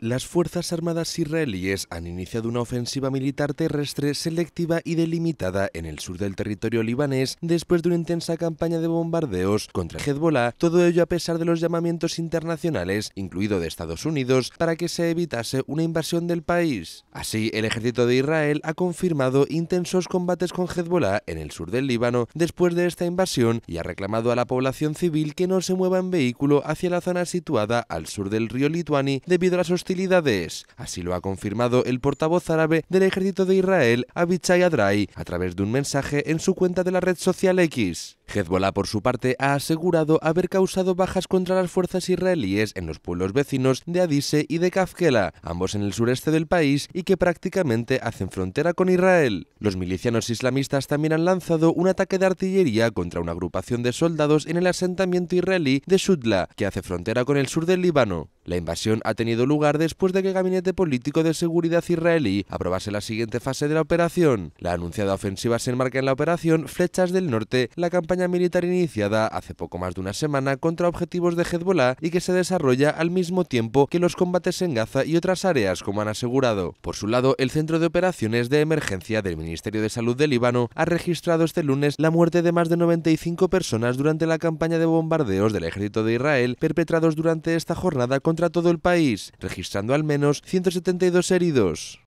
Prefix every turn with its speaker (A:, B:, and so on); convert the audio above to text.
A: Las Fuerzas Armadas israelíes han iniciado una ofensiva militar terrestre selectiva y delimitada en el sur del territorio libanés después de una intensa campaña de bombardeos contra Hezbollah, todo ello a pesar de los llamamientos internacionales, incluido de Estados Unidos, para que se evitase una invasión del país. Así, el ejército de Israel ha confirmado intensos combates con Hezbollah en el sur del Líbano después de esta invasión y ha reclamado a la población civil que no se mueva en vehículo hacia la zona situada al sur del río Lituani debido a las Así lo ha confirmado el portavoz árabe del ejército de Israel, Abichai Adrai, a través de un mensaje en su cuenta de la red social X. Hezbollah, por su parte, ha asegurado haber causado bajas contra las fuerzas israelíes en los pueblos vecinos de Adise y de Kafkela, ambos en el sureste del país y que prácticamente hacen frontera con Israel. Los milicianos islamistas también han lanzado un ataque de artillería contra una agrupación de soldados en el asentamiento israelí de Shudla, que hace frontera con el sur del Líbano. La invasión ha tenido lugar después de que el Gabinete Político de Seguridad israelí aprobase la siguiente fase de la operación. La anunciada ofensiva se enmarca en la operación Flechas del Norte, la campaña militar iniciada hace poco más de una semana contra objetivos de Hezbollah y que se desarrolla al mismo tiempo que los combates en Gaza y otras áreas, como han asegurado. Por su lado, el Centro de Operaciones de Emergencia del Ministerio de Salud del Líbano ha registrado este lunes la muerte de más de 95 personas durante la campaña de bombardeos del ejército de Israel perpetrados durante esta jornada contra todo el país, registrando al menos 172 heridos.